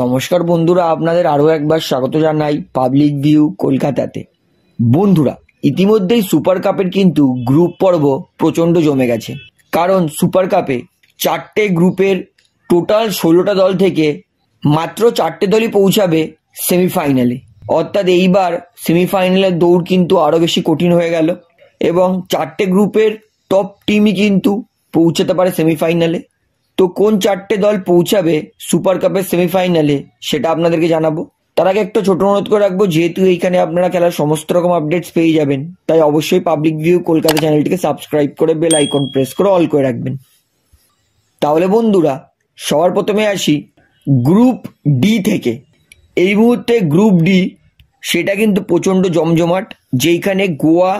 নমস্কার বন্ধুরা আপনাদের আরও একবার স্বাগত জানাই পাবলিক ভিউ কলকাতাতে বন্ধুরা ইতিমধ্যেই সুপার কাপের কিন্তু গ্রুপ পর্ব প্রচণ্ড জমে গেছে কারণ সুপার কাপে চারটে গ্রুপের টোটাল ষোলোটা দল থেকে মাত্র চারটে দলই পৌঁছাবে সেমিফাইনালে অর্থাৎ এইবার সেমিফাইনালের দৌড় কিন্তু আরও বেশি কঠিন হয়ে গেল এবং চারটে গ্রুপের টপ টিমই কিন্তু পৌঁছাতে পারে সেমিফাইনালে তো কোন চারটে দল পৌঁছাবে সুপার কাপের সেমিফাইনালে সেটা আপনাদেরকে জানাবো তার আগে একটা ছোট অনুরোধ করে রাখবো যেহেতু এইখানে আপনারা খেলার সমস্ত রকম আপডেটস পেয়ে যাবেন তাই অবশ্যই পাবলিক ভিউ কলকাতা চ্যানেলটিকে সাবস্ক্রাইব করে বেল আইকন প্রেস করে অল করে রাখবেন তাহলে বন্ধুরা সবার প্রথমে আসি গ্রুপ ডি থেকে এই মুহূর্তে গ্রুপ ডি সেটা কিন্তু প্রচণ্ড জমজমাট যেইখানে গোয়া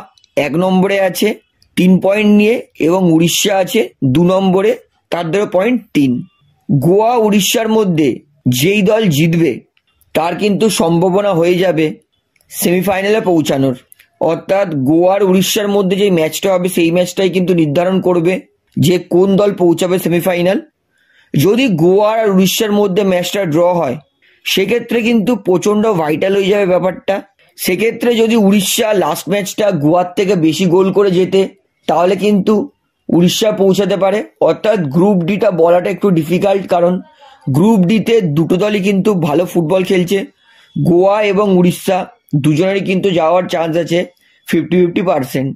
এক নম্বরে আছে তিন পয়েন্ট নিয়ে এবং উড়িষ্যা আছে দু নম্বরে তার ধরো পয়েন্ট তিন গোয়া উড়িষ্যার মধ্যে যেই দল জিতবে তার কিন্তু সম্ভাবনা হয়ে যাবে সেমিফাইনালে পৌঁছানোর অর্থাৎ গোয়ার উড়িষ্যার মধ্যে যে ম্যাচটা হবে সেই ম্যাচটাই কিন্তু নির্ধারণ করবে যে কোন দল পৌঁছাবে সেমিফাইনাল যদি গোয়ার আর উড়িষ্যার মধ্যে ম্যাচটা ড্র হয় সেক্ষেত্রে কিন্তু প্রচণ্ড ভাইটাল হয়ে যাবে ব্যাপারটা সেক্ষেত্রে যদি উড়িষ্যা লাস্ট ম্যাচটা গোয়ার থেকে বেশি গোল করে যেতে তাহলে কিন্তু উড়িষ্যা পৌঁছাতে পারে অর্থাৎ গ্রুপ ডিটা বলাটা একটু ডিফিকাল্ট কারণ গ্রুপ ডিতে দুটো দলই কিন্তু ভালো ফুটবল খেলছে গোয়া এবং উড়িষ্যা দুজনেরই কিন্তু যাওয়ার চান্স আছে ফিফটি ফিফটি পার্সেন্ট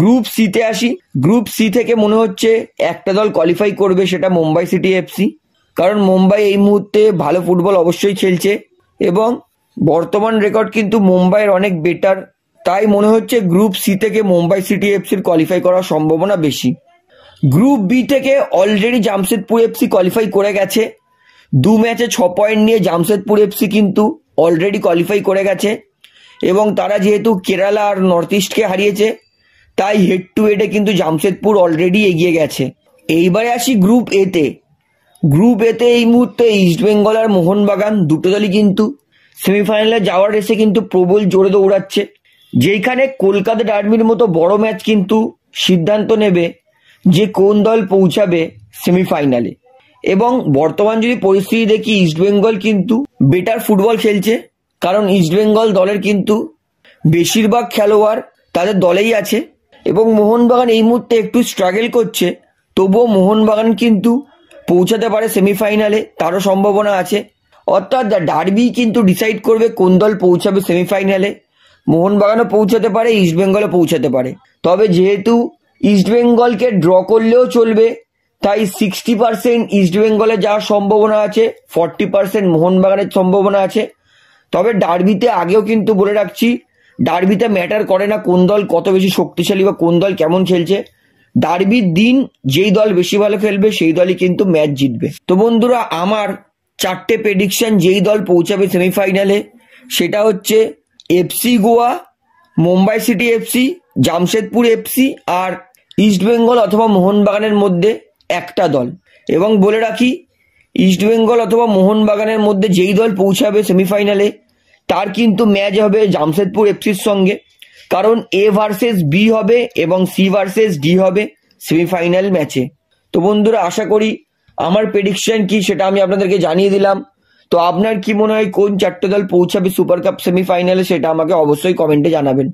গ্রুপ সিতে আসি গ্রুপ সি থেকে মনে হচ্ছে একটা দল কোয়ালিফাই করবে সেটা মুম্বাই সিটি এফসি কারণ মুম্বাই এই মুহূর্তে ভালো ফুটবল অবশ্যই খেলছে এবং বর্তমান রেকর্ড কিন্তু মুম্বাইয়ের অনেক বেটার তাই মনে হচ্ছে গ্রুপ সি থেকে মুম্বাই সিটি এফসির কোয়ালিফাই করার সম্ভাবনা বেশি গ্রুপ বি থেকে অলরেডি জামশেদপুর এফসি কোয়ালিফাই করে গেছে দু ম্যাচে ছ পয়েন্ট নিয়ে জামশেদপুর এফসি কিন্তু অলরেডি কোয়ালিফাই করে গেছে এবং তারা যেহেতু কেরালা আর নর্থ ইস্টকে হারিয়েছে তাই হেড টু হেডে কিন্তু জামশেদপুর অলরেডি এগিয়ে গেছে এইবারে আসি গ্রুপ এতে গ্রুপ এতে এই মুহূর্তে ইস্ট বেঙ্গল আর মোহনবাগান দুটো দলই কিন্তু সেমিফাইনালে যাওয়ার রেসে কিন্তু প্রবল জোরে দৌড়াচ্ছে যেইখানে কলকাতা ডার্মির মতো বড় ম্যাচ কিন্তু সিদ্ধান্ত নেবে যে কোন দল পৌঁছাবে সেমিফাইনালে এবং বর্তমান যদি পরিস্থিতি দেখি ইস্টবেঙ্গল কিন্তু বেটার ফুটবল খেলছে কারণ ইস্টবেঙ্গল দলের কিন্তু বেশিরভাগ খেলোয়াড় তাদের দলেই আছে এবং মোহনবাগান এই মুহূর্তে একটু স্ট্রাগল করছে তবুও মোহনবাগান কিন্তু পৌঁছাতে পারে সেমিফাইনালে তারও সম্ভাবনা আছে অর্থাৎ ডার্বি কিন্তু ডিসাইড করবে কোন দল পৌঁছাবে সেমিফাইনালে মোহনবাগানও পৌঁছাতে পারে ইস্টবেঙ্গলও পৌঁছাতে পারে তবে যেহেতু ইস্টবেঙ্গলকে ড্র করলেও চলবে তাই সিক্সটি পার্সেন্ট ইস্টবেঙ্গলে যাওয়ার সম্ভাবনা আছে ফর্টি পার্সেন্ট মোহনবাগানের সম্ভাবনা আছে তবে ডার্বিতে আগেও কিন্তু বলে রাখছি ডার্বিতে ম্যাটার করে না কোন দল কত বেশি শক্তিশালী বা কোন দল কেমন খেলছে ডার্বির দিন যেই দল বেশি ভালো খেলবে সেই দলই কিন্তু ম্যাচ জিতবে তো বন্ধুরা আমার চারটে প্রেডিকশন যেই দল পৌঁছাবে সেমিফাইনালে সেটা হচ্ছে FC Goa Mumbai city FC Jamshedpur FC আর ইস্টবেঙ্গল অথবা মোহনবাগানের মধ্যে একটা দল এবং বলে রাখি ইস্টবেঙ্গল অথবা মোহনবাগানের মধ্যে যেই দল পৌঁছাবে সেমিফাইনালে তার কিন্তু ম্যাচ হবে জামশেদপুর এফসির সঙ্গে কারণ এ ভার্সেস বি হবে এবং সি ভার্সেস ডি হবে সেমিফাইনাল ম্যাচে তো বন্ধুরা আশা করি আমার প্রেডিকশন কি সেটা আমি আপনাদেরকে জানিয়ে দিলাম তো আপনার কি মনে হয় কোন চারটে দল পৌঁছাবে সুপার কাপ সেমিফাইনালে সেটা আমাকে অবশ্যই কমেন্টে জানাবেন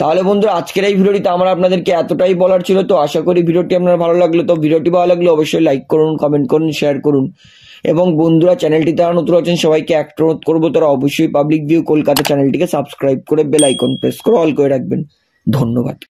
তাহলে বন্ধুরা আজকের এই ভিডিওটিতে আমার আপনাদেরকে এতটাই বলার ছিল তো আশা করি ভিডিওটি আপনার ভালো লাগলো তো ভিডিওটি ভালো লাগলে অবশ্যই লাইক করুন কমেন্ট করুন শেয়ার করুন এবং বন্ধুরা চ্যানেলটি তারা নতুন আছেন সবাইকে একটা অনুরোধ করবো তারা অবশ্যই পাবলিক ভিউ কলকাতা চ্যানেলটিকে সাবস্ক্রাইব করে বেলাইকন প্রেস করে অল করে রাখবেন ধন্যবাদ